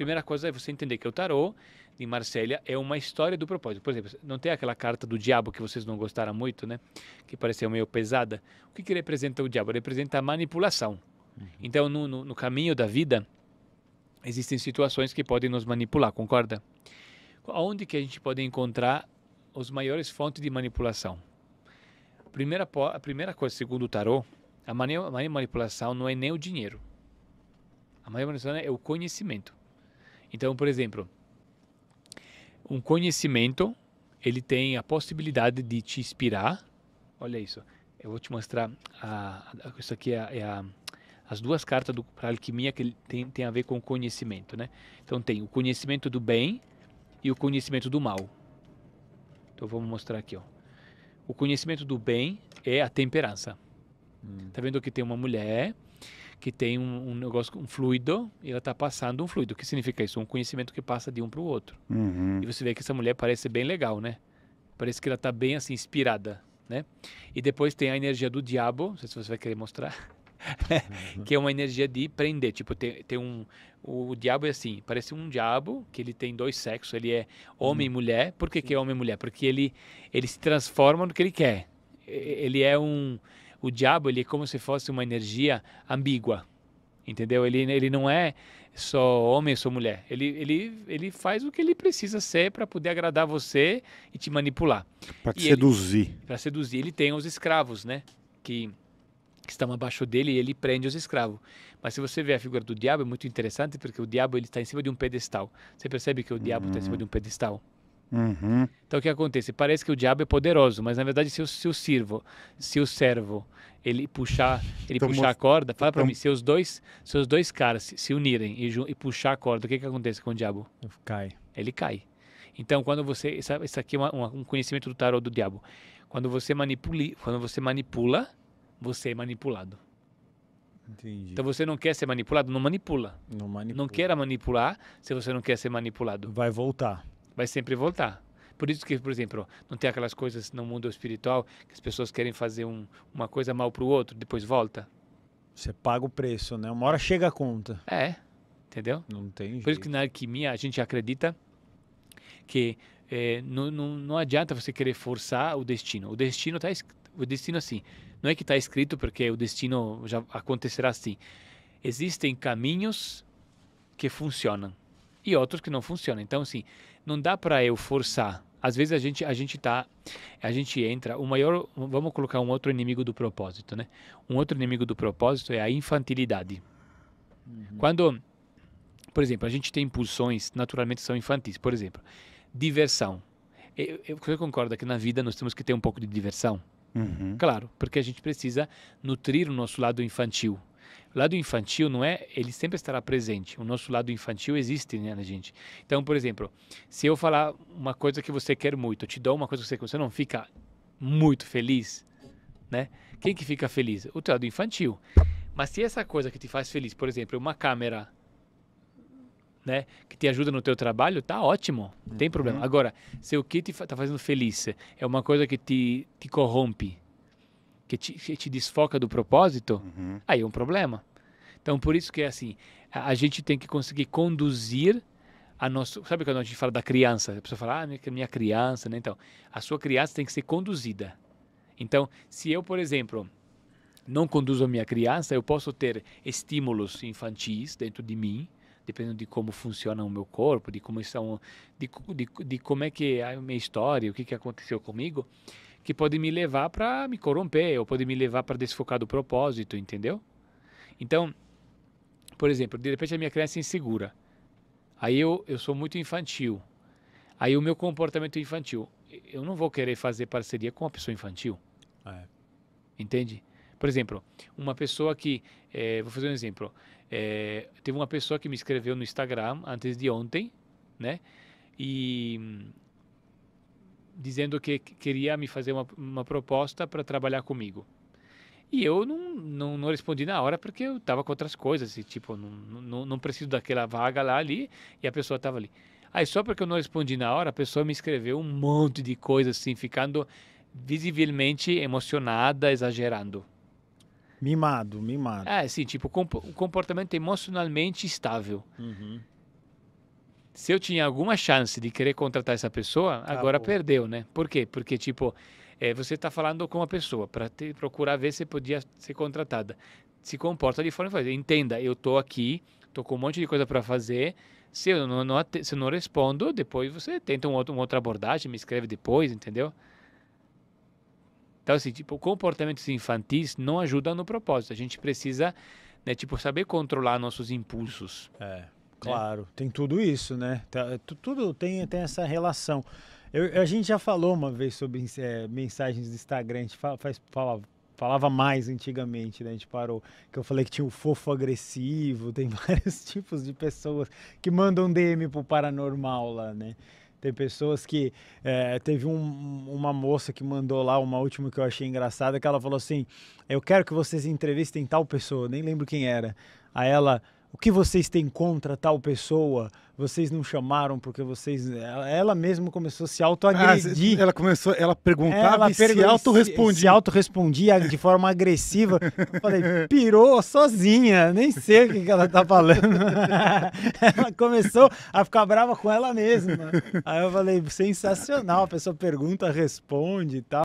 primeira coisa é você entender que o tarô de Marsella é uma história do propósito. Por exemplo, não tem aquela carta do diabo que vocês não gostaram muito, né? Que pareceu meio pesada. O que, que representa o diabo? representa a manipulação. Uhum. Então, no, no, no caminho da vida, existem situações que podem nos manipular, concorda? Onde que a gente pode encontrar os maiores fontes de manipulação? Primeira, a primeira coisa, segundo o tarô, a maior manipulação não é nem o dinheiro. A maior manipulação é o conhecimento. Então, por exemplo, um conhecimento, ele tem a possibilidade de te inspirar. Olha isso. Eu vou te mostrar. A, a, isso aqui é, é a, as duas cartas do, para alquimia que tem, tem a ver com conhecimento, né? Então tem o conhecimento do bem e o conhecimento do mal. Então vamos mostrar aqui, ó. O conhecimento do bem é a temperança. Hum. Tá vendo que tem uma mulher que tem um, um negócio, um fluido, e ela está passando um fluido. O que significa isso? Um conhecimento que passa de um para o outro. Uhum. E você vê que essa mulher parece bem legal, né? Parece que ela está bem assim, inspirada, né? E depois tem a energia do diabo, não sei se você vai querer mostrar. que é uma energia de prender. Tipo, tem, tem um. O, o diabo é assim, parece um diabo que ele tem dois sexos, ele é homem e uhum. mulher. Por que, que é homem e mulher? Porque ele, ele se transforma no que ele quer. Ele é um o diabo ele é como se fosse uma energia ambígua, entendeu? Ele, ele não é só homem ou só mulher. Ele, ele, ele faz o que ele precisa ser para poder agradar você e te manipular. Para seduzir. Para seduzir. Ele tem os escravos, né? Que, que estão abaixo dele e ele prende os escravos. Mas se você vê a figura do diabo, é muito interessante porque o diabo ele está em cima de um pedestal. Você percebe que o diabo está em cima de um uhum. pedestal? Uhum. Então o que acontece? Parece que o diabo é poderoso, mas na verdade se o, se o sirvo, se o servo, ele puxar, ele então, puxar a corda, fala para então mim, se os dois, se os dois caras se, se unirem e, e, puxar a corda, o que que acontece com o diabo? Ele cai. Ele cai. Então quando você, isso aqui é uma, uma, um conhecimento do tarot do diabo. Quando você manipula, quando você manipula, você é manipulado. Entendi. Então você não quer ser manipulado, não manipula. Não manipula. Não queira manipular se você não quer ser manipulado. Vai voltar vai sempre voltar. Por isso que, por exemplo, não tem aquelas coisas no mundo espiritual que as pessoas querem fazer um, uma coisa mal para o outro, depois volta. Você paga o preço, né? Uma hora chega a conta. É, entendeu? Não tem Por isso que na alquimia a gente acredita que é, não, não, não adianta você querer forçar o destino. O destino está o destino assim. Não é que está escrito porque o destino já acontecerá assim. Existem caminhos que funcionam e outros que não funcionam. Então, assim, não dá para eu forçar. Às vezes a gente a gente tá a gente entra, o maior, vamos colocar um outro inimigo do propósito, né? Um outro inimigo do propósito é a infantilidade. Uhum. Quando por exemplo, a gente tem impulsões, naturalmente são infantis, por exemplo, diversão. Eu, eu, eu concordo que na vida nós temos que ter um pouco de diversão. Uhum. Claro, porque a gente precisa nutrir o nosso lado infantil, o lado infantil não é, ele sempre estará presente. O nosso lado infantil existe né, na gente. Então, por exemplo, se eu falar uma coisa que você quer muito, eu te dou uma coisa que você quer, você não fica muito feliz, né? Quem que fica feliz? O teu lado infantil. Mas se essa coisa que te faz feliz, por exemplo, uma câmera, né, que te ajuda no teu trabalho, tá ótimo, não tem uhum. problema. Agora, se o que te está fazendo feliz é uma coisa que te, te corrompe, que te, que te desfoca do propósito, uhum. aí é um problema. Então, por isso que é assim, a, a gente tem que conseguir conduzir a nosso, sabe quando a gente fala da criança, a pessoa fala, ah, minha, minha criança, né? Então, a sua criança tem que ser conduzida. Então, se eu, por exemplo, não conduzo a minha criança, eu posso ter estímulos infantis dentro de mim, dependendo de como funciona o meu corpo, de como são, de, de, de como é que é a minha história, o que que aconteceu comigo, que pode me levar para me corromper ou pode me levar para desfocar do propósito, entendeu? Então, por exemplo, de repente a minha criança é insegura. Aí eu, eu sou muito infantil. Aí o meu comportamento infantil, eu não vou querer fazer parceria com uma pessoa infantil. É. Entende? Por exemplo, uma pessoa que, é, vou fazer um exemplo, é, teve uma pessoa que me escreveu no Instagram antes de ontem, né? E dizendo que queria me fazer uma, uma proposta para trabalhar comigo. E eu não, não, não, respondi na hora porque eu estava com outras coisas, e, tipo, não, não, não preciso daquela vaga lá ali, e a pessoa estava ali. Aí só porque eu não respondi na hora, a pessoa me escreveu um monte de coisas assim, ficando visivelmente emocionada, exagerando. Mimado, mimado. É, assim, tipo, comportamento emocionalmente estável. Uhum se eu tinha alguma chance de querer contratar essa pessoa, tá agora perdeu, né? Por quê? Porque, tipo, é, você está falando com uma pessoa para procurar ver se podia ser contratada. Se comporta de forma fazer. Entenda, eu estou aqui, estou com um monte de coisa para fazer. Se eu não, não, se eu não respondo, depois você tenta um outro, uma outra abordagem, me escreve depois, entendeu? Então, assim, tipo, comportamentos infantis não ajudam no propósito. A gente precisa, né, tipo, saber controlar nossos impulsos. É. Né? Claro, né? tem tudo isso, né? Tá, é, tudo tem, tem essa relação. Eu, a gente já falou uma vez sobre é, mensagens do Instagram, a gente fala, faz, fala, falava mais antigamente, né? A gente parou. Que eu falei que tinha o fofo agressivo, tem vários tipos de pessoas que mandam DM pro paranormal lá, né? Tem pessoas que. É, teve um, uma moça que mandou lá, uma última que eu achei engraçada, que ela falou assim: Eu quero que vocês entrevistem tal pessoa, nem lembro quem era. Aí ela o que vocês têm contra tal pessoa? Vocês não chamaram porque vocês. Ela, ela começou a se autoagredir. Ah, ela começou, ela perguntava ela e se autorrespondia. Se autorrespondia de forma agressiva. Eu falei, pirou sozinha, nem sei o que ela tá falando. ela começou a ficar brava com ela mesma. Aí eu falei, sensacional, a pessoa pergunta, responde e tal.